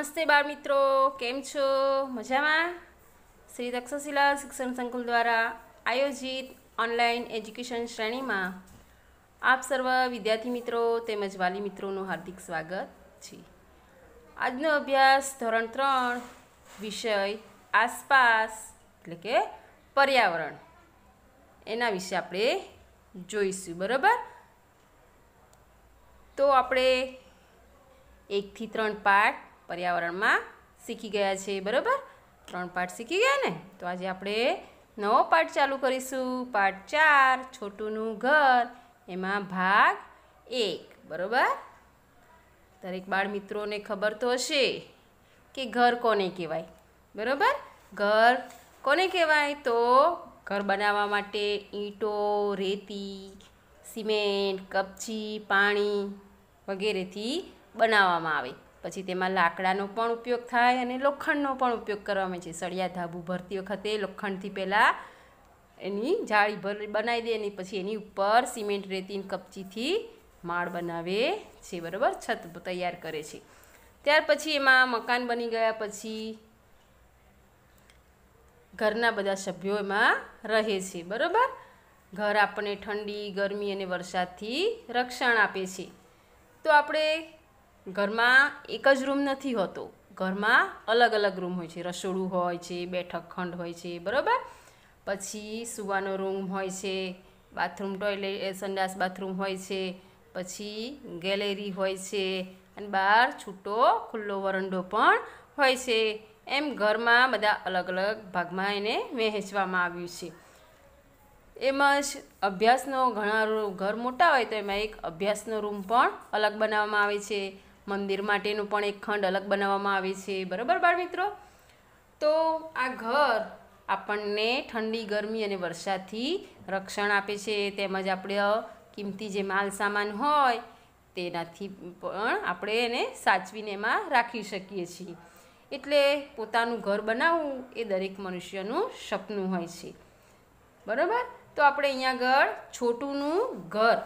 નમસ્તે બાળ મિત્રો કેમ છો મજામાં શ્રી તક્ષશિલા શિક્ષણ સંકુલ દ્વારા આયોજિત ઓનલાઈન એજ્યુકેશન શ્રેણીમાં આપ સર્વ વિદ્યાર્થી મિત્રો તેમજ વાલી મિત્રોનું હાર્દિક સ્વાગત છે આજનો અભ્યાસ ધોરણ ત્રણ વિષય આસપાસ એટલે કે પર્યાવરણ એના વિશે આપણે જોઈશું બરાબર તો આપણે એકથી ત્રણ પાઠ પર્યાવરણમાં શીખી ગયા છે બરાબર ત્રણ પાઠ શીખી ગયા ને તો આજે આપણે નવો પાઠ ચાલુ કરીશું પાઠ ચાર છોટુંનું ઘર એમાં ભાગ એક બરાબર દરેક બાળ મિત્રોને ખબર તો હશે કે ઘર કોને કહેવાય બરાબર ઘર કોને કહેવાય તો ઘર બનાવવા માટે ઈંટો રેતી સિમેન્ટ કપચી પાણી વગેરેથી બનાવવામાં આવે પછી તેમાં લાકડાનો પણ ઉપયોગ થાય અને લોખંડનો પણ ઉપયોગ કરવામાં છે સળિયા ધાબુ ભરતી વખતે લોખંડથી પહેલાં એની જાળી ભર બનાવી દે અને પછી એની ઉપર સિમેન્ટ રેતીની કપચીથી માળ બનાવે છે બરાબર છત તૈયાર કરે છે ત્યાર પછી એમાં મકાન બની ગયા પછી ઘરના બધા સભ્યો એમાં રહે છે બરાબર ઘર આપણને ઠંડી ગરમી અને વરસાદથી રક્ષણ આપે છે તો આપણે ઘરમાં એક જ રૂમ નથી હોતો ઘરમાં અલગ અલગ રૂમ હોય છે રસોડું હોય છે બેઠક ખંડ હોય છે બરાબર પછી સુવાનો રૂમ હોય છે બાથરૂમ ટોયલેટ સંડાસ બાથરૂમ હોય છે પછી ગેલેરી હોય છે અને બહાર છૂટો ખુલ્લો વરંડો પણ હોય છે એમ ઘરમાં બધા અલગ અલગ ભાગમાં એને વહેંચવામાં આવ્યું છે એમાં જ અભ્યાસનો ઘણા ઘર મોટા હોય તો એમાં એક અભ્યાસનો રૂમ પણ અલગ બનાવવામાં આવે છે મંદિર માટેનું પણ એક ખંડ અલગ બનાવવામાં આવે છે બરાબર બાળ મિત્રો તો આ ઘર આપણને ઠંડી ગરમી અને વરસાદથી રક્ષણ આપે છે તેમજ આપણે કિંમતી જે માલ સામાન હોય તેનાથી પણ આપણે એને સાચવીને એમાં રાખી શકીએ છીએ એટલે પોતાનું ઘર બનાવવું એ દરેક મનુષ્યનું સપનું હોય છે બરાબર તો આપણે અહીંયા આગળ છોટુંનું ઘર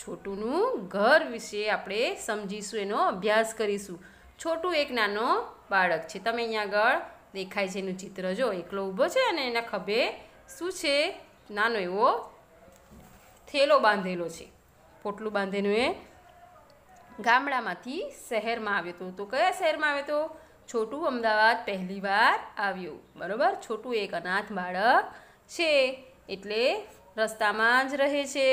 છોટુંનું ઘર વિશે આપણે સમજીશું એનો અભ્યાસ કરીશું છોટું એક નાનો બાળક છે તમે અહીંયા આગળ દેખાય છે એનું ચિત્ર જો એકલો ઊભો છે અને એના ખભે શું છે નાનો એવો થેલો બાંધેલો છે પોટલું બાંધેલું એ ગામડામાંથી શહેરમાં આવ્યો હતો તો કયા શહેરમાં આવ્યો હતો છોટું અમદાવાદ પહેલીવાર આવ્યું બરાબર છોટું એક અનાથ બાળક છે એટલે રસ્તામાં જ રહે છે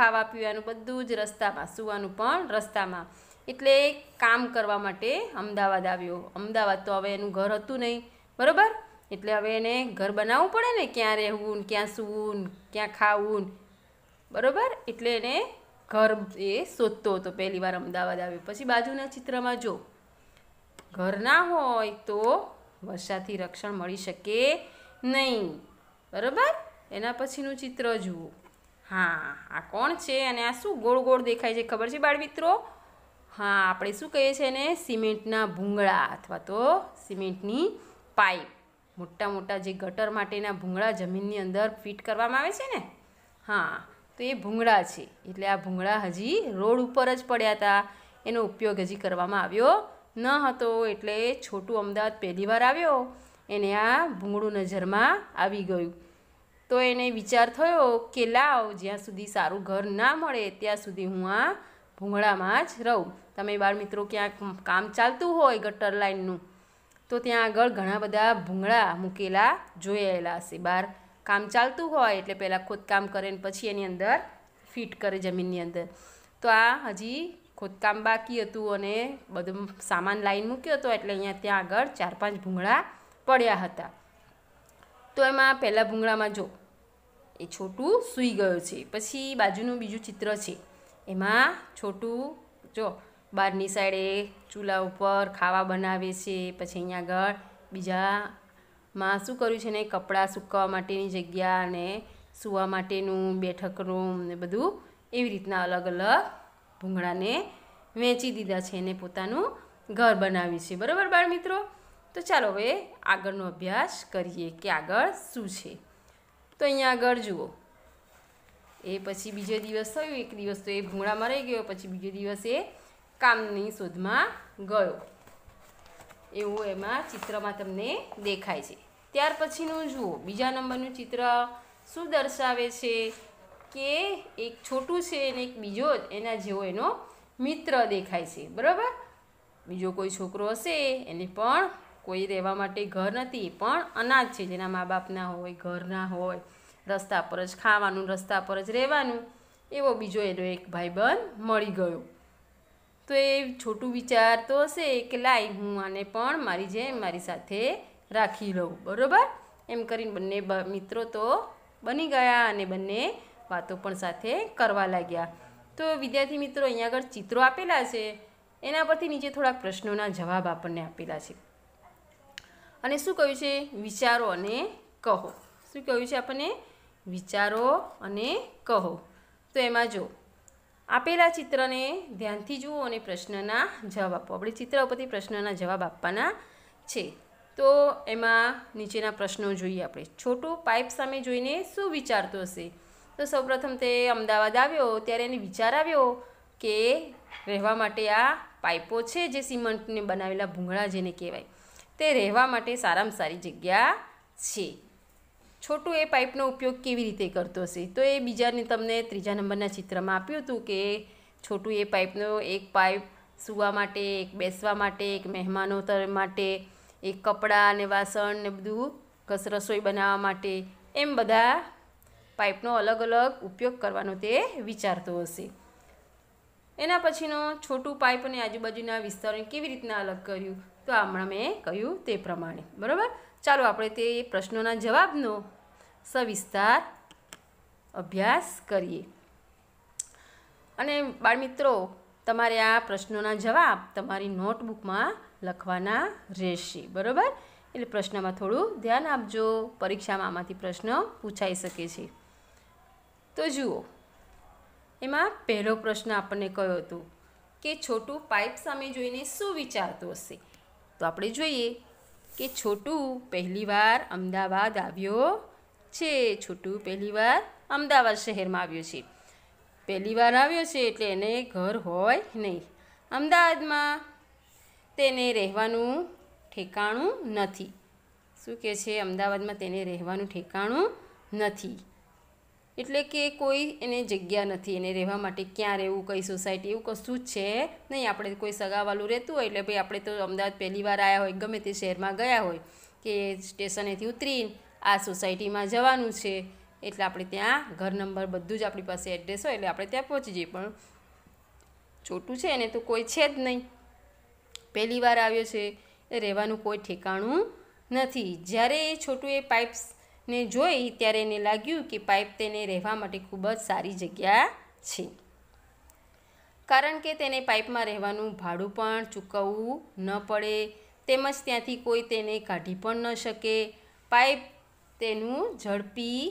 ખાવા પીવાનું બધું જ રસ્તામાં સૂવાનું પણ રસ્તામાં એટલે કામ કરવા માટે અમદાવાદ આવ્યો અમદાવાદ તો હવે એનું ઘર હતું નહીં બરાબર એટલે હવે એને ઘર બનાવવું પડે ને ક્યાં રહેવું ને ક્યાં સૂવું ક્યાં ખાવું બરાબર એટલે એને ઘર એ શોધતો હતો પહેલી વાર અમદાવાદ આવ્યો પછી બાજુના ચિત્રમાં જો ઘર ના હોય તો વરસાદથી રક્ષણ મળી શકે નહીં બરાબર એના પછીનું ચિત્ર જુઓ હા આ કોણ છે અને આ શું ગોળ ગોળ દેખાય છે ખબર છે બાળમિત્રો હા આપણે શું કહીએ છીએ ને સિમેન્ટના ભૂંગળા અથવા તો સિમેન્ટની પાઇપ મોટા મોટા જે ગટર માટેના ભૂંગળા જમીનની અંદર ફિટ કરવામાં આવે છે ને હા તો એ ભૂંગળા છે એટલે આ ભૂંગળા હજી રોડ ઉપર જ પડ્યા હતા એનો ઉપયોગ હજી કરવામાં આવ્યો ન હતો એટલે છોટું અમદાવાદ પહેલીવાર આવ્યો એને આ ભૂંગળું નજરમાં આવી ગયું તો એને વિચાર થયો કે લાવ જ્યાં સુધી સારું ઘર ના મળે ત્યાં સુધી હું આ ભૂંગળામાં જ રહું તમે બાળમિત્રો ક્યાંક કામ ચાલતું હોય ગટર લાઇનનું તો ત્યાં આગળ ઘણા બધા ભૂંગળા મૂકેલા જોયેલા હશે બહાર કામ ચાલતું હોય એટલે પહેલાં ખોદકામ કરે ને પછી એની અંદર ફિટ કરે જમીનની અંદર તો આ હજી ખોદકામ બાકી હતું અને બધું સામાન લાઈન મૂક્યો હતો એટલે અહીંયા ત્યાં આગળ ચાર પાંચ ભૂંગળા પડ્યા હતા તો એમાં પહેલાં ભૂંગળામાં જો એ છોટું સૂઈ ગયું છે પછી બાજુનું બીજું ચિત્ર છે એમાં છોટું જો બહારની સાઈડે ચૂલા ઉપર ખાવા બનાવે છે પછી અહીંયા આગળ બીજામાં શું કર્યું છે ને કપડાં સૂકવવા માટેની જગ્યા અને સૂવા માટેનું બેઠક રૂમ ને બધું એવી રીતના અલગ અલગ ભૂંગળાને વેચી દીધા છે અને પોતાનું ઘર બનાવ્યું છે બરાબર બાળ મિત્રો તો ચાલો હવે આગળનો અભ્યાસ કરીએ કે આગળ શું છે તો અહીંયા આગળ જુઓ એ પછી બીજો દિવસ થયો એક દિવસ તો એ ભૂંગળામાં રહી ગયો પછી બીજો દિવસ એ કામની શોધમાં ગયો એવું એમાં ચિત્રમાં તમને દેખાય છે ત્યાર પછીનું જુઓ બીજા નંબરનું ચિત્ર શું દર્શાવે છે કે એક છોટું છે અને એક બીજો એના જેવો એનો મિત્ર દેખાય છે બરાબર બીજો કોઈ છોકરો હશે એને પણ કોઈ રહેવા માટે ઘર નથી પણ અનાજ છે જેના મા બાપના હોય ઘરના હોય રસ્તા પર જ ખાવાનું રસ્તા પર જ રહેવાનું એવો બીજો એનો એક ભાઈબંધ મળી ગયો તો એ છોટું વિચાર તો હશે કે લાય હું આને પણ મારી જેમ મારી સાથે રાખી લઉં બરાબર એમ કરીને બંને મિત્રો તો બની ગયા અને બંને વાતો પણ સાથે કરવા લાગ્યા તો વિદ્યાર્થી મિત્રો અહીંયા આગળ ચિત્રો આપેલા છે એના પરથી નીચે થોડાક પ્રશ્નોના જવાબ આપણને આપેલા છે અને શું કહ્યું છે વિચારો અને કહો શું કહ્યું છે આપણને વિચારો અને કહો તો એમાં જો આપેલા ચિત્રને ધ્યાનથી જુઓ અને પ્રશ્નના જવાબ આપો આપણે ચિત્ર ઉપરથી પ્રશ્નના જવાબ આપવાના છે તો એમાં નીચેના પ્રશ્નો જોઈએ આપણે છોટું પાઇપ સામે જોઈને શું વિચારતો હશે તો સૌપ્રથમ તે અમદાવાદ આવ્યો ત્યારે એને વિચાર આવ્યો કે રહેવા માટે આ પાઇપો છે જે સિમેન્ટને બનાવેલા ભૂંગળા જેને કહેવાય તે રહેવા માટે સારામાં સારી જગ્યા છે છોટું એ પાઇપનો ઉપયોગ કેવી રીતે કરતો હશે તો એ બીજાને તમને ત્રીજા નંબરના ચિત્રમાં આપ્યું હતું કે છોટું એ પાઇપનો એક પાઇપ સૂવા માટે એક બેસવા માટે એક મહેમાનો માટે એક કપડાં ને વાસણ ને બધું કસ રસોઈ બનાવવા માટે એમ બધા પાઇપનો અલગ અલગ ઉપયોગ કરવાનો તે વિચારતો હશે એના પછીનો છોટું પાઇપ અને આજુબાજુના વિસ્તારોને કેવી રીતના અલગ કર્યું તો હમણાં મેં કહ્યું તે પ્રમાણે બરાબર ચાલો આપણે તે પ્રશ્નોના જવાબનો સવિસ્તાર અભ્યાસ કરીએ અને બાળમિત્રો તમારે આ પ્રશ્નોના જવાબ તમારી નોટબુકમાં લખવાના રહેશે બરાબર એટલે પ્રશ્નમાં થોડું ધ્યાન આપજો પરીક્ષામાં આમાંથી પ્રશ્ન પૂછાઈ શકે છે તો જુઓ એમાં પહેલો પ્રશ્ન આપણને કયો હતો કે છોટું પાઇપ સામે જોઈને શું વિચારતું હશે તો આપણે જોઈએ કે છોટું પહેલીવાર અમદાવાદ આવ્યો છે છોટું પહેલીવાર અમદાવાદ શહેરમાં આવ્યો છે પહેલીવાર આવ્યો છે એટલે એને ઘર હોય નહીં અમદાવાદમાં તેને રહેવાનું ઠેકાણું નથી શું કહે છે અમદાવાદમાં તેને રહેવાનું ઠેકાણું નથી એટલે કે કોઈ એને જગ્યા નથી એને રહેવા માટે ક્યાં રહેવું કઈ સોસાયટી એવું કશું જ છે નહીં આપણે કોઈ સગાવાલું રહેતું હોય એટલે ભાઈ આપણે તો અમદાવાદ પહેલી વાર આવ્યા હોય ગમે તે શહેરમાં ગયા હોય કે સ્ટેશનેથી ઉતરીને આ સોસાયટીમાં જવાનું છે એટલે આપણે ત્યાં ઘર નંબર બધું જ આપણી પાસે એડ્રેસ હોય એટલે આપણે ત્યાં પહોંચી જઈએ પણ છોટું છે એને તો કોઈ છે જ નહીં પહેલી વાર આવ્યો છે એ રહેવાનું કોઈ ઠેકાણું નથી જ્યારે એ છોટું એ પાઇપ્સ ને જોઈ ત્યારે એને લાગ્યું કે પાઇપ તેને રહેવા માટે ખૂબ જ સારી જગ્યા છે કારણ કે તેને પાઇપમાં રહેવાનું ભાડું પણ ચૂકવવું ન પડે તેમજ ત્યાંથી કોઈ તેને કાઢી પણ ન શકે પાઇપ તેનું ઝડપી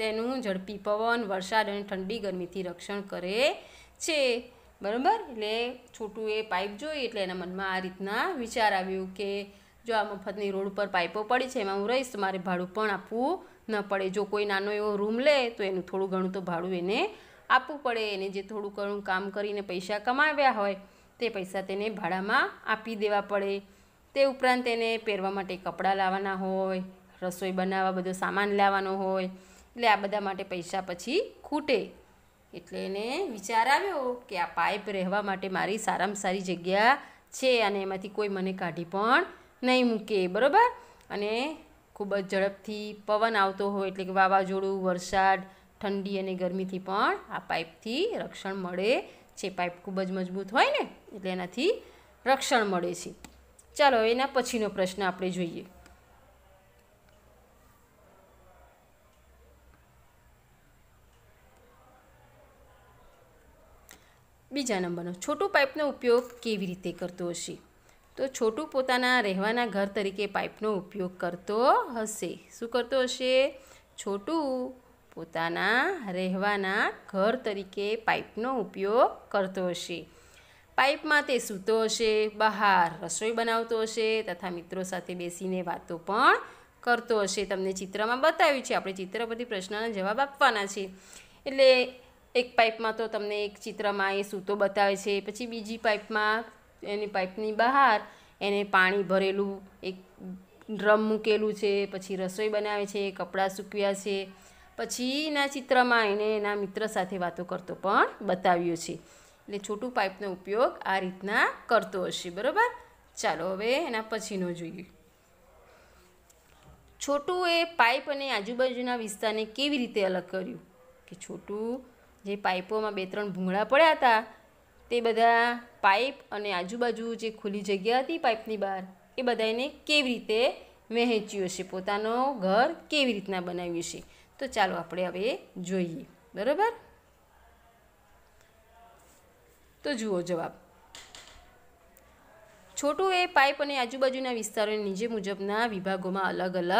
તેનું ઝડપી પવન વરસાદ અને ઠંડી ગરમીથી રક્ષણ કરે છે બરાબર એટલે છોટું એ પાઇપ જોઈ એટલે એના મનમાં આ રીતના વિચાર આવ્યો કે જો આ મફતની રોડ ઉપર પાઇપો પડી છે એમાં હું રહીશ મારે ભાડું પણ આપવું ન પડે જો કોઈ નાનો એવો રૂમ લે તો એનું થોડું ઘણું તો ભાડું એને આપવું પડે એને જે થોડું ઘણું કામ કરીને પૈસા કમાવ્યા હોય તે પૈસા તેને ભાડામાં આપી દેવા પડે તે ઉપરાંત તેને પહેરવા માટે કપડાં લાવવાના હોય રસોઈ બનાવવા બધો સામાન લાવવાનો હોય એટલે આ બધા માટે પૈસા પછી ખૂટે એટલે એને વિચાર આવ્યો કે આ પાઇપ રહેવા માટે મારી સારામાં સારી જગ્યા છે અને એમાંથી કોઈ મને કાઢી પણ નહીં મૂકીએ બરાબર અને ખૂબ જ ઝડપથી પવન આવતો હોય એટલે કે વાવાઝોડું વરસાદ ઠંડી અને ગરમીથી પણ આ પાઇપથી રક્ષણ મળે છે પાઇપ ખૂબ જ મજબૂત હોય ને એટલે એનાથી રક્ષણ મળે છે ચાલો એના પછીનો પ્રશ્ન આપણે જોઈએ બીજા નંબરનો છોટું પાઇપનો ઉપયોગ કેવી રીતે કરતો હશે તો છોટું પોતાના રહેવાના ઘર તરીકે પાઇપનો ઉપયોગ કરતો હશે શું કરતો હશે છોટું પોતાના રહેવાના ઘર તરીકે પાઇપનો ઉપયોગ કરતો હશે પાઇપમાં તે સૂતો હશે બહાર રસોઈ બનાવતો હશે તથા મિત્રો સાથે બેસીને વાતો પણ કરતો હશે તમને ચિત્રમાં બતાવ્યું છે આપણે ચિત્ર પરથી પ્રશ્નના જવાબ આપવાના છે એટલે એક પાઇપમાં તો તમને એક ચિત્રમાં એ સૂતો બતાવે છે પછી બીજી પાઇપમાં એની પાઇપની બહાર એને પાણી ભરેલું એક ડ્રમ મૂકેલું છે પછી રસોઈ બનાવે છે કપડાં સૂક્યા છે પછીના ચિત્રમાં એણે એના મિત્ર સાથે વાતો કરતો પણ બતાવ્યો છે એટલે છોટું પાઇપનો ઉપયોગ આ રીતના કરતો હશે બરાબર ચાલો હવે એના પછીનો જોઈએ છોટું એ પાઇપ અને આજુબાજુના વિસ્તારને કેવી રીતે અલગ કર્યું કે છોટું જે પાઇપોમાં બે ત્રણ ભૂંગળા પડ્યા હતા તે બધા પાઇપ અને આજુબાજુ જે ખુલ્લી જગ્યા હતી પાઇપની બહાર એ બધાને કેવી રીતે વહેંચ્યું હશે પોતાનો ઘર કેવી રીતના બનાવ્યું છે તો ચાલો આપણે હવે જોઈએ બરાબર તો જુઓ જવાબ છોટું એ પાઇપ અને આજુબાજુના વિસ્તારોને નીચે મુજબના વિભાગોમાં અલગ અલગ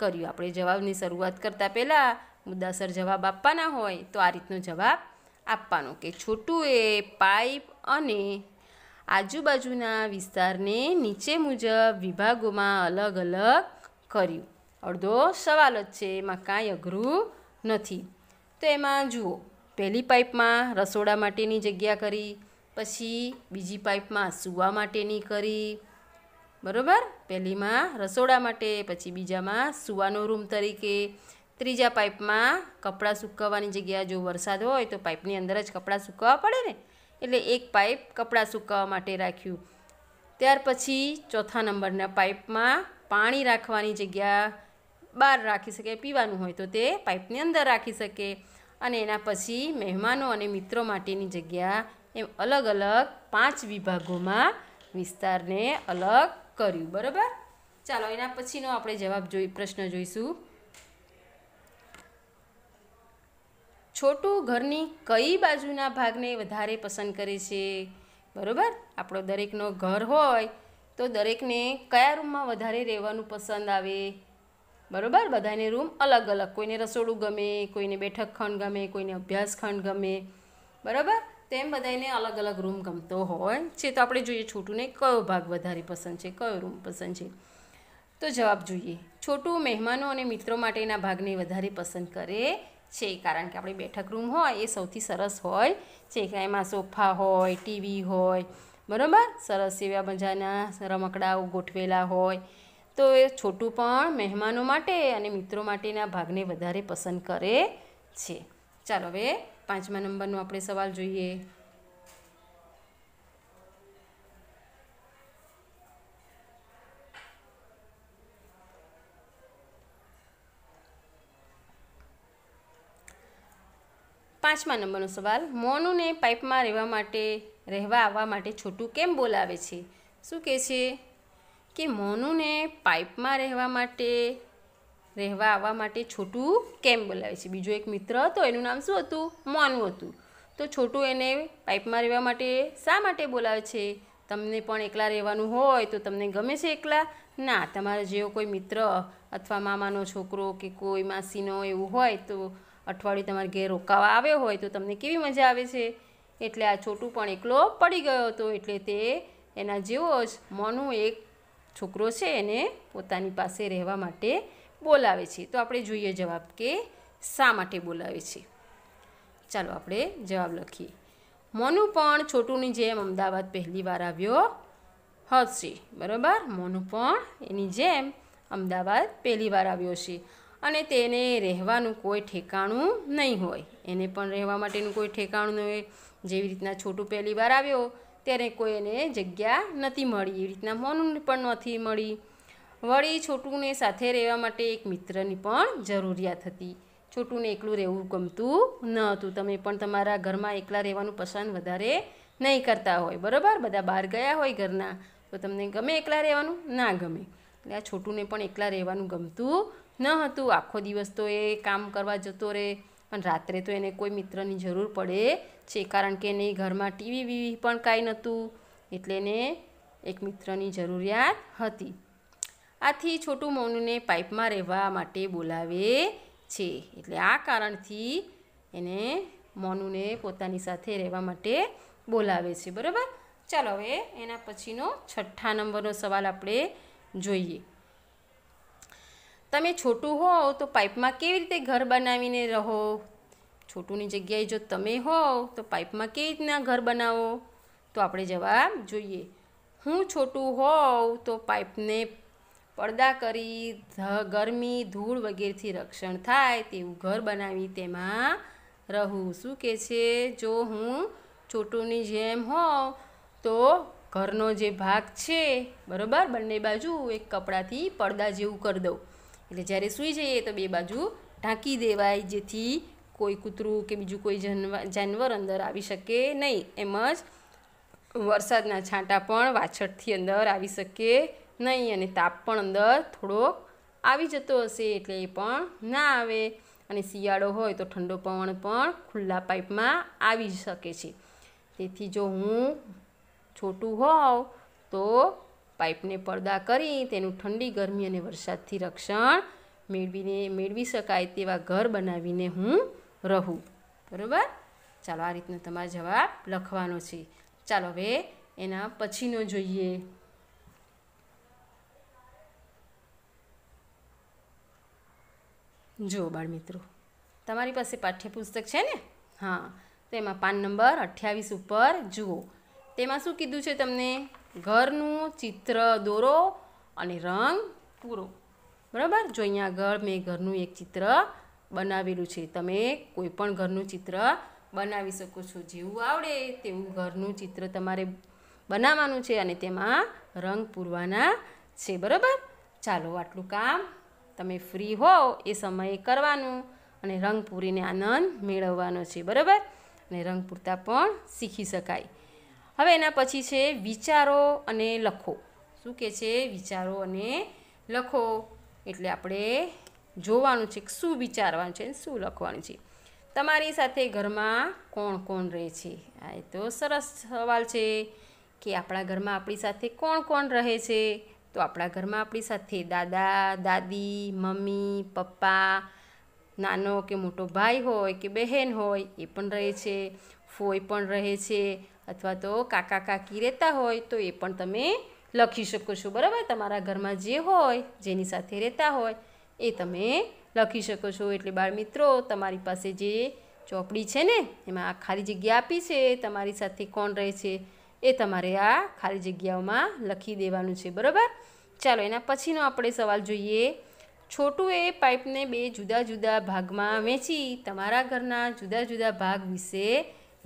કર્યું આપણે જવાબની શરૂઆત કરતાં પહેલાં મુદ્દાસર જવાબ આપવાના હોય તો આ રીતનો જવાબ આપવાનો કે છોટુએ પાઇપ અને આજુબાજુના વિસ્તારને નીચે મુજબ વિભાગોમાં અલગ અલગ કર્યું અડધો સવાલ જ છે એમાં કાંઈ અઘરું નથી તો એમાં જુઓ પહેલી પાઇપમાં રસોડા માટેની જગ્યા કરી પછી બીજી પાઇપમાં સૂવા માટેની કરી બરાબર પહેલીમાં રસોડા માટે પછી બીજામાં સૂવાનો રૂમ તરીકે ત્રીજા પાઇપમાં કપડાં સૂકવવાની જગ્યા જો વરસાદ હોય તો પાઇપની અંદર જ કપડાં સૂકવવા પડે ને એટલે એક પાઇપ કપડાં સૂકવવા માટે રાખ્યું ત્યાર પછી ચોથા નંબરના પાઇપમાં પાણી રાખવાની જગ્યા બહાર રાખી શકે પીવાનું હોય તો તે પાઇપની અંદર રાખી શકે અને એના પછી મહેમાનો અને મિત્રો માટેની જગ્યા એમ અલગ અલગ પાંચ વિભાગોમાં વિસ્તારને અલગ કર્યું બરાબર ચાલો એના પછીનો આપણે જવાબ જોઈ પ્રશ્ન જોઈશું છોટું ઘરની કઈ બાજુના ભાગને વધારે પસંદ કરે છે બરાબર આપણો દરેકનો ઘર હોય તો દરેકને કયા રૂમમાં વધારે રહેવાનું પસંદ આવે બરાબર બધાને રૂમ અલગ અલગ કોઈને રસોડું ગમે કોઈને બેઠક ખંડ ગમે કોઈને અભ્યાસ ખંડ ગમે બરાબર તેમ બધાને અલગ અલગ રૂમ ગમતો હોય છે તો આપણે જોઈએ છોટુંને કયો ભાગ વધારે પસંદ છે કયો રૂમ પસંદ છે તો જવાબ જોઈએ છોટું મહેમાનો અને મિત્રો માટેના ભાગને વધારે પસંદ કરે છે કારણ કે આપણી બેઠક રૂમ હોય એ સૌથી સરસ હોય છે કે એમાં સોફા હોય ટીવી હોય બરાબર સરસ એવા મજાના રમકડાઓ ગોઠવેલા હોય તો એ છોટું પણ મહેમાનો માટે અને મિત્રો માટેના ભાગને વધારે પસંદ કરે છે ચાલો હવે પાંચમા નંબરનો આપણે સવાલ જોઈએ પાંચમા નંબરનો સવાલ મોનુને પાઇપમાં રહેવા માટે રહેવા આવવા માટે છોટું કેમ બોલાવે છે શું કહે છે કે મોનુને પાઇપમાં રહેવા માટે રહેવા આવવા માટે છોટું કેમ બોલાવે છે બીજો એક મિત્ર હતો એનું નામ શું હતું મોનું હતું તો છોટું એને પાઇપમાં રહેવા માટે શા માટે બોલાવે છે તમને પણ એકલા રહેવાનું હોય તો તમને ગમે છે એકલા ના તમારા જેવો કોઈ મિત્ર અથવા મામાનો છોકરો કે કોઈ માસીનો એવું હોય તો અઠવાડિયું તમારે ઘેર રોકાવા આવ્યો હોય તો તમને કેવી મજા આવે છે એટલે આ છોટું પણ એકલો પડી ગયો હતો એટલે તે એના જેવો જ મોનું એક છોકરો છે એને પોતાની પાસે રહેવા માટે બોલાવે છે તો આપણે જોઈએ જવાબ કે શા માટે બોલાવે છે ચાલો આપણે જવાબ લખીએ મોનુ પણ છોટુંની જેમ અમદાવાદ પહેલી વાર આવ્યો હશે બરાબર મોનુ પણ એની જેમ અમદાવાદ પહેલી વાર આવ્યો છે અને તેને રહેવાનું કોઈ ઠેકાણું નહીં હોય એને પણ રહેવા માટેનું કોઈ ઠેકાણું ન હોય જેવી રીતના છોટું પહેલી વાર આવ્યો ત્યારે કોઈ એને જગ્યા નથી મળી એવી રીતના મોનું પણ નથી મળી વળી છોટુંને સાથે રહેવા માટે એક મિત્રની પણ જરૂરિયાત હતી છોટુંને એકલું રહેવું ગમતું ન હતું તમે પણ તમારા ઘરમાં એકલા રહેવાનું પસંદ વધારે નહીં કરતા હોય બરાબર બધા બહાર ગયા હોય ઘરના તો તમને ગમે એકલા રહેવાનું ના ગમે એટલે આ છોટુંને પણ એકલા રહેવાનું ગમતું ન હતું આખો દિવસ તો એ કામ કરવા જતો રહે અને રાત્રે તો એને કોઈ મિત્રની જરૂર પડે છે કારણ કે એને ઘરમાં ટીવી વીવી પણ કાંઈ નહોતું એટલે એને એક મિત્રની જરૂરિયાત હતી આથી છોટું મૌનુને પાઇપમાં રહેવા માટે બોલાવે છે એટલે આ કારણથી એને મોનુને પોતાની સાથે રહેવા માટે બોલાવે છે બરાબર ચાલો હવે એના પછીનો છઠ્ઠા નંબરનો સવાલ આપણે જોઈએ તમે છોટું હો તો પાઇપમાં કેવી રીતે ઘર બનાવીને રહો છોટુંની જગ્યાએ જો તમે હો તો પાઇપમાં કેવી રીતના ઘર બનાવો તો આપણે જવાબ જોઈએ હું છોટું હોઉં તો પાઇપને પડદા કરી ગરમી ધૂળ વગેરેથી રક્ષણ થાય તેવું ઘર બનાવી તેમાં રહું શું કહે છે જો હું છોટુંની જેમ હોઉં તો ઘરનો જે ભાગ છે બરાબર બંને બાજુ એક કપડાથી પડદા જેવું કરી દઉં એટલે જ્યારે સૂઈ જઈએ તો બે બાજુ ઢાંકી દેવાય જેથી કોઈ કૂતરું કે બીજું કોઈ જનવા જાનવર અંદર આવી શકે નહીં એમ જ વરસાદના છાંટા પણ વાછળથી અંદર આવી શકે નહીં અને તાપ પણ અંદર થોડો આવી જતો હશે એટલે એ પણ ના આવે અને શિયાળો હોય તો ઠંડો પવન પણ ખુલ્લા પાઇપમાં આવી શકે છે તેથી જો હું છોટું હોઉં તો પાઇપને પડદા કરી તેનું ઠંડી ગરમી અને વરસાદથી રક્ષણ મેળવીને મેળવી શકાય તેવા ઘર બનાવીને હું રહું બરાબર ચાલો આ રીતનો તમારે જવાબ લખવાનો છે ચાલો હવે એના પછીનો જોઈએ જુઓ બાળમિત્રો તમારી પાસે પાઠ્યપુસ્તક છે ને હા તો એમાં પાન નંબર અઠ્યાવીસ ઉપર જુઓ તેમાં શું કીધું છે તમને ઘરનું ચિત્ર દોરો અને રંગ પૂરો બરાબર જો અહીંયા આગળ મેં ઘરનું એક ચિત્ર બનાવેલું છે તમે કોઈ પણ ઘરનું ચિત્ર બનાવી શકો છો જેવું આવડે તેવું ઘરનું ચિત્ર તમારે બનાવવાનું છે અને તેમાં રંગ પૂરવાના છે બરાબર ચાલો આટલું કામ તમે ફ્રી હો એ સમયે કરવાનું અને રંગ પૂરીને આનંદ મેળવવાનો છે બરાબર અને રંગ પૂરતા પણ શીખી શકાય હવે એના પછી છે વિચારો અને લખો શું કહે છે વિચારો અને લખો એટલે આપણે જોવાનું છે કે શું વિચારવાનું છે શું લખવાનું છે તમારી સાથે ઘરમાં કોણ કોણ રહે છે આ એ તો સરસ સવાલ છે કે આપણા ઘરમાં આપણી સાથે કોણ કોણ રહે છે તો આપણા ઘરમાં આપણી સાથે દાદા દાદી મમ્મી પપ્પા નાનો કે મોટો ભાઈ હોય કે બહેન હોય એ પણ રહે છે ફોઈ પણ રહે છે અથવા તો કાકા કાકી રહેતા હોય તો એ પણ તમે લખી શકો છો બરાબર તમારા ઘરમાં જે હોય જેની સાથે રહેતા હોય એ તમે લખી શકો છો એટલે બાળ મિત્રો તમારી પાસે જે ચોપડી છે ને એમાં આ ખાલી જગ્યા આપી છે તમારી સાથે કોણ રહે છે એ તમારે આ ખાલી જગ્યાઓમાં લખી દેવાનું છે બરાબર ચાલો એના પછીનો આપણે સવાલ જોઈએ છોટું એ પાઇપને બે જુદા જુદા ભાગમાં વેચી તમારા ઘરના જુદા જુદા ભાગ વિશે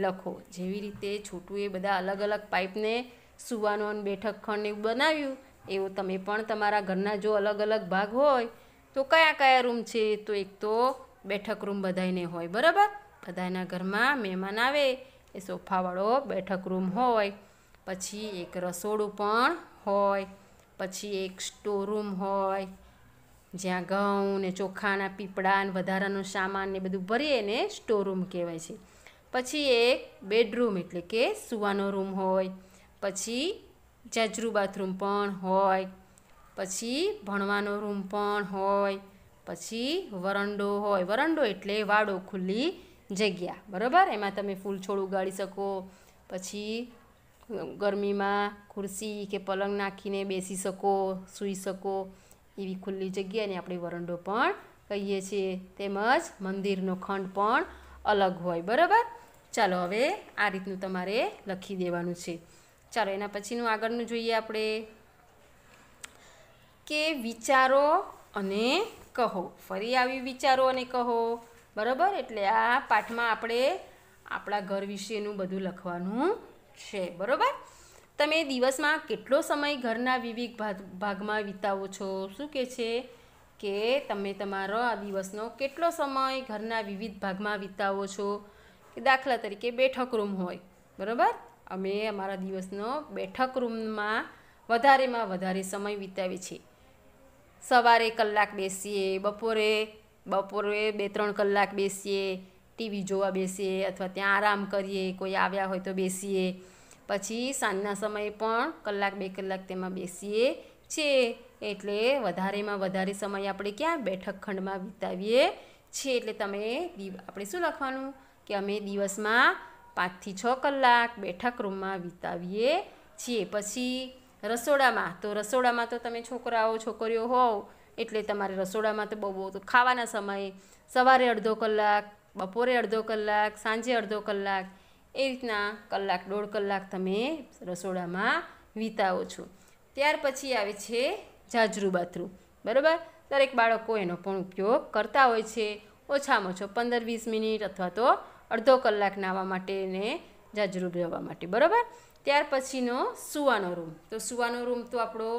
લખો જેવી રીતે છોટુએ બધા અલગ અલગ પાઇપને સુવાનો અને બેઠક ખંડને એવું બનાવ્યું એવું તમે પણ તમારા ઘરના જો અલગ અલગ ભાગ હોય તો કયા કયા રૂમ છે તો એક તો બેઠક રૂમ બધાને હોય બરાબર બધાના ઘરમાં મહેમાન આવે એ સોફાવાળો બેઠક રૂમ હોય પછી એક રસોડું પણ હોય પછી એક સ્ટોરૂમ હોય જ્યાં ઘઉં ને ચોખાના પીપળા ને વધારાનો સામાન ને બધું ભરીએ ને સ્ટોરૂમ કહેવાય છે પછી એક બેડરૂમ એટલે કે સુવાનો રૂમ હોય પછી જાજરૂ બાથરૂમ પણ હોય પછી ભણવાનો રૂમ પણ હોય પછી વરંડો હોય વરંડો એટલે વાડો ખુલ્લી જગ્યા બરાબર એમાં તમે ફૂલ છોડ ઉગાડી શકો પછી ગરમીમાં ખુરશી કે પલંગ નાખીને બેસી શકો સૂઈ શકો એવી ખુલ્લી જગ્યાને આપણે વરંડો પણ કહીએ છીએ તેમજ મંદિરનો ખંડ પણ અલગ હોય બરાબર ચાલો હવે આ રીતનું તમારે લખી દેવાનું છે ચાલો એના પછીનું આગળનું જોઈએ આપણે કે વિચારો અને કહો ફરી આવી વિચારો અને કહો બરાબર એટલે આ પાઠમાં આપણે આપણા ઘર વિશેનું બધું લખવાનું છે બરાબર તમે દિવસમાં કેટલો સમય ઘરના વિવિધ ભાગમાં વિતાવો છો શું કે છે કે તમે તમારો આ દિવસનો કેટલો સમય ઘરના વિવિધ ભાગમાં વિતાવો છો કે દાખલા તરીકે બેઠક રૂમ હોય બરાબર અમે અમારા દિવસનો બેઠક રૂમમાં વધારેમાં વધારે સમય વિતાવીએ છીએ સવારે કલાક બેસીએ બપોરે બપોરે બે ત્રણ કલાક બેસીએ ટીવી જોવા બેસીએ અથવા ત્યાં આરામ કરીએ કોઈ આવ્યા હોય તો બેસીએ પછી સાંજના સમયે પણ કલાક બે કલાક તેમાં બેસીએ છીએ એટલે વધારેમાં વધારે સમય આપણે ક્યાં બેઠક ખંડમાં વિતાવીએ છીએ એટલે તમે આપણે શું લખવાનું કે અમે દિવસમાં પાંચથી છ કલાક બેઠક રૂમમાં વિતાવીએ છીએ પછી રસોડામાં તો રસોડામાં તો તમે છોકરાઓ છોકરીઓ હોવ એટલે તમારે રસોડામાં તો બહુ તો ખાવાના સમયે સવારે અડધો કલાક બપોરે અડધો કલાક સાંજે અડધો કલાક એ રીતના કલાક દોઢ કલાક તમે રસોડામાં વિતાવો છો ત્યાર પછી આવે છે જાજરૂ બાથરૂમ બરાબર દરેક બાળકો એનો પણ ઉપયોગ કરતા હોય છે ઓછામાં ઓછો પંદર વીસ મિનિટ અથવા તો અડધો કલાક નાહવા માટે ને જાજરૂ રહેવા માટે બરાબર ત્યાર પછીનો સુવાનો રૂમ તો સુવાનો રૂમ તો આપણો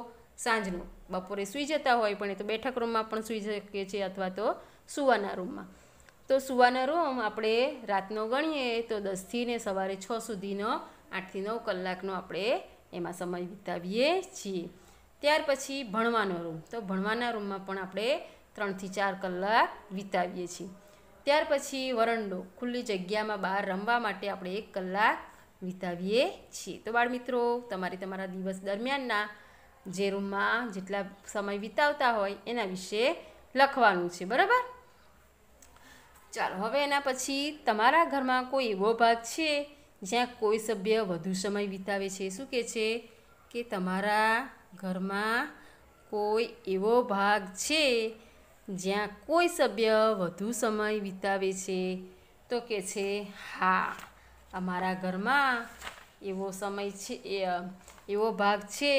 સાંજનો બપોરે સૂઈ જતા હોય પણ એ તો બેઠક રૂમમાં પણ સૂઈ શકીએ છીએ અથવા તો સુવાના રૂમમાં તો સુવાના રૂમ આપણે રાતનો ગણીએ તો દસથી ને સવારે છ સુધીનો આઠથી નવ કલાકનો આપણે એમાં સમય વિતાવીએ છીએ ત્યાર પછી ભણવાનો રૂમ તો ભણવાના રૂમમાં પણ આપણે ત્રણથી ચાર કલાક વિતાવીએ છીએ ત્યાર પછી વરંડો ખુલ્લી જગ્યામાં બહાર રમવા માટે આપણે એક કલાક વિતાવીએ છીએ તો બાળ મિત્રો તમારે તમારા દિવસ દરમિયાનના જે રૂમમાં જેટલા સમય વિતાવતા હોય એના વિશે લખવાનું છે બરાબર ચાલો હવે એના પછી તમારા ઘરમાં કોઈ એવો ભાગ છે જ્યાં કોઈ સભ્ય વધુ સમય વિતાવે છે શું કહે છે કે તમારા ઘરમાં કોઈ એવો ભાગ છે જ્યાં કોઈ સભ્ય વધુ સમય વિતાવે છે તો કે છે હા અમારા ઘરમાં એવો સમય છે એવો ભાગ છે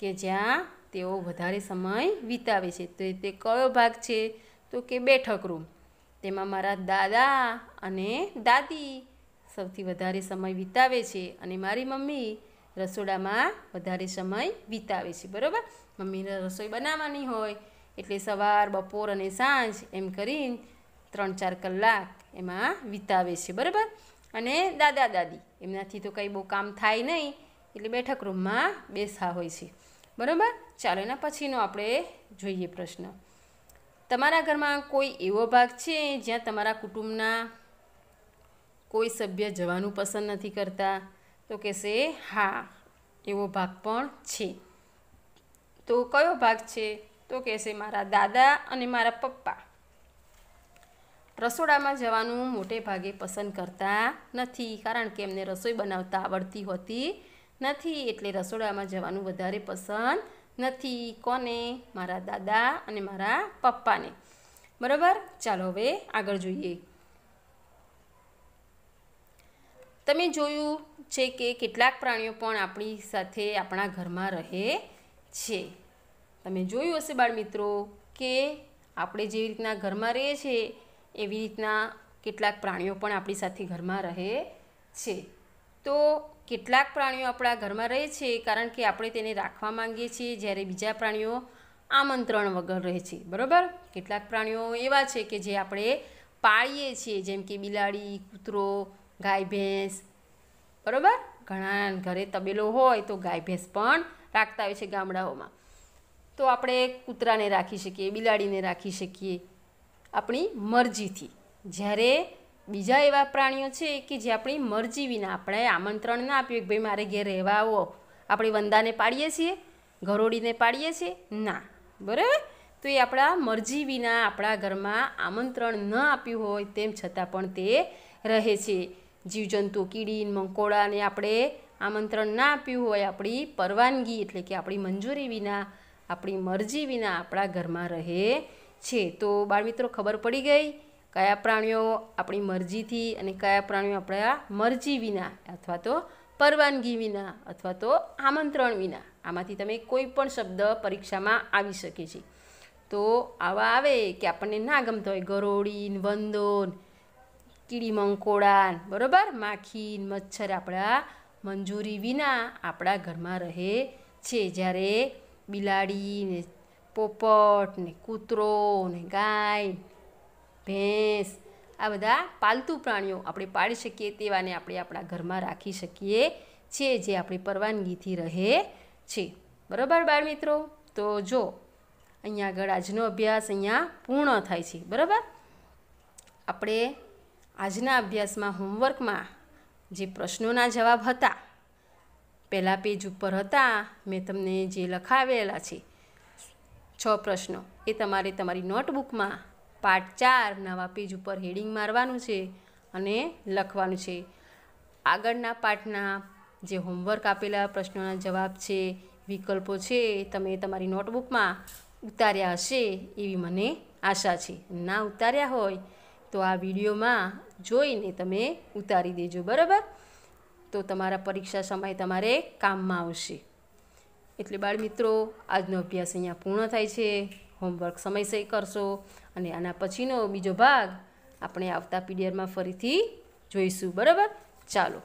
કે જ્યાં તેઓ વધારે સમય વિતાવે છે તો તે કયો ભાગ છે તો કે બેઠક રૂમ તેમાં મારા દાદા અને દાદી સૌથી વધારે સમય વિતાવે છે અને મારી મમ્મી રસોડામાં વધારે સમય વિતાવે છે બરાબર મમ્મીને રસોઈ બનાવવાની હોય એટલે સવાર બપોર અને સાંજ એમ કરીને ત્રણ ચાર કલાક એમાં વિતાવે છે બરાબર અને દાદા દાદી એમનાથી તો કંઈ બહુ કામ થાય નહીં એટલે બેઠક રૂમમાં બેસા હોય છે બરાબર ચાલો એના પછીનો આપણે જોઈએ પ્રશ્ન તમારા ઘરમાં કોઈ એવો ભાગ છે જ્યાં તમારા કુટુંબના કોઈ સભ્ય જવાનું પસંદ નથી કરતા તો કહેશે હા એવો ભાગ પણ છે તો કયો ભાગ છે તો કહેશે મારા દાદા અને મારા પપ્પા રસોડામાં જવાનું મોટે ભાગે પસંદ કરતા નથી કારણ કે એમને રસોઈ બનાવતા આવડતી હોતી નથી એટલે રસોડામાં જવાનું વધારે પસંદ નથી કોને મારા દાદા અને મારા પપ્પાને બરાબર ચાલો હવે આગળ જોઈએ તમે જોયું છે કે કેટલાક પ્રાણીઓ પણ આપણી સાથે આપણા ઘરમાં રહે છે તમે જોયું હશે બાળમિત્રો કે આપણે જેવી રીતના ઘરમાં રહીએ છીએ એવી રીતના કેટલાક પ્રાણીઓ પણ આપણી સાથે ઘરમાં રહે છે તો કેટલાક પ્રાણીઓ આપણા ઘરમાં રહે છે કારણ કે આપણે તેને રાખવા માંગીએ છીએ જ્યારે બીજા પ્રાણીઓ આમંત્રણ વગર રહે છે બરાબર કેટલાક પ્રાણીઓ એવા છે કે જે આપણે પાળીએ છીએ જેમ કે બિલાડી કૂતરો ગાય ભેંસ બરાબર ઘણા ઘરે તબેલો હોય તો ગાય ભેંસ પણ રાખતા હોય છે ગામડાઓમાં તો આપણે કૂતરાને રાખી શકીએ બિલાડીને રાખી શકીએ આપણી મરજીથી જ્યારે બીજા એવા પ્રાણીઓ છે કે જે આપણી મરજી વિના આપણે આમંત્રણ ના આપ્યું કે ભાઈ મારે ઘેર રહેવા આવો આપણે વંદાને પાડીએ છીએ ઘરોડીને પાડીએ છીએ ના બરાબર તો એ આપણા મરજી વિના આપણા ઘરમાં આમંત્રણ ન આપ્યું હોય તેમ છતાં પણ તે રહે છે જીવજંતુ કીડી મંકોડાને આપણે આમંત્રણ ના આપ્યું હોય આપણી પરવાનગી એટલે કે આપણી મંજૂરી વિના આપણી મરજી વિના આપણા ઘરમાં રહે છે તો બાળમિત્રો ખબર પડી ગઈ કયા પ્રાણીઓ આપણી મરજીથી અને કયા પ્રાણીઓ આપણા મરજી વિના અથવા તો પરવાનગી વિના અથવા તો આમંત્રણ વિના આમાંથી તમે કોઈ પણ શબ્દ પરીક્ષામાં આવી શકે છે તો આવા આવે કે આપણને ના ગમતો હોય ગરોળીન વંદોન કીડી મંકોડાન બરાબર માખીન મચ્છર આપણા મંજૂરી વિના આપણા ઘરમાં રહે છે જ્યારે બિલાડી ને પોપટ ને કૂતરો ને ગાય ભેંસ આ બધા પાલતુ પ્રાણીઓ આપણે પાળી શકીએ તેવાને આપણે આપણા ઘરમાં રાખી શકીએ છીએ જે આપણી પરવાનગીથી રહે છે બરાબર બાળ મિત્રો તો જો અહીંયા આગળ આજનો અભ્યાસ અહીંયા પૂર્ણ થાય છે બરાબર આપણે આજના અભ્યાસમાં હોમવર્કમાં જે પ્રશ્નોના જવાબ હતા પહેલાં પેજ ઉપર હતા મેં તમને જે લખાવેલા છે છ પ્રશ્નો એ તમારે તમારી નોટબુકમાં પાઠ ચાર નવા પેજ ઉપર હેડિંગ મારવાનું છે અને લખવાનું છે આગળના પાઠના જે હોમવર્ક આપેલા પ્રશ્નોના જવાબ છે વિકલ્પો છે તમે તમારી નોટબુકમાં ઉતાર્યા હશે એવી મને આશા છે ના ઉતાર્યા હોય તો આ વિડીયોમાં જોઈને તમે ઉતારી દેજો બરાબર તો તમારા પરીક્ષા સમય તમારે કામમાં આવશે એટલે બાળ મિત્રો આજનો અભ્યાસ અહીંયા પૂર્ણ થાય છે હોમવર્ક સમયસર કરશો અને આના પછીનો બીજો ભાગ આપણે આવતા પીડીઆરમાં ફરીથી જોઈશું બરાબર ચાલો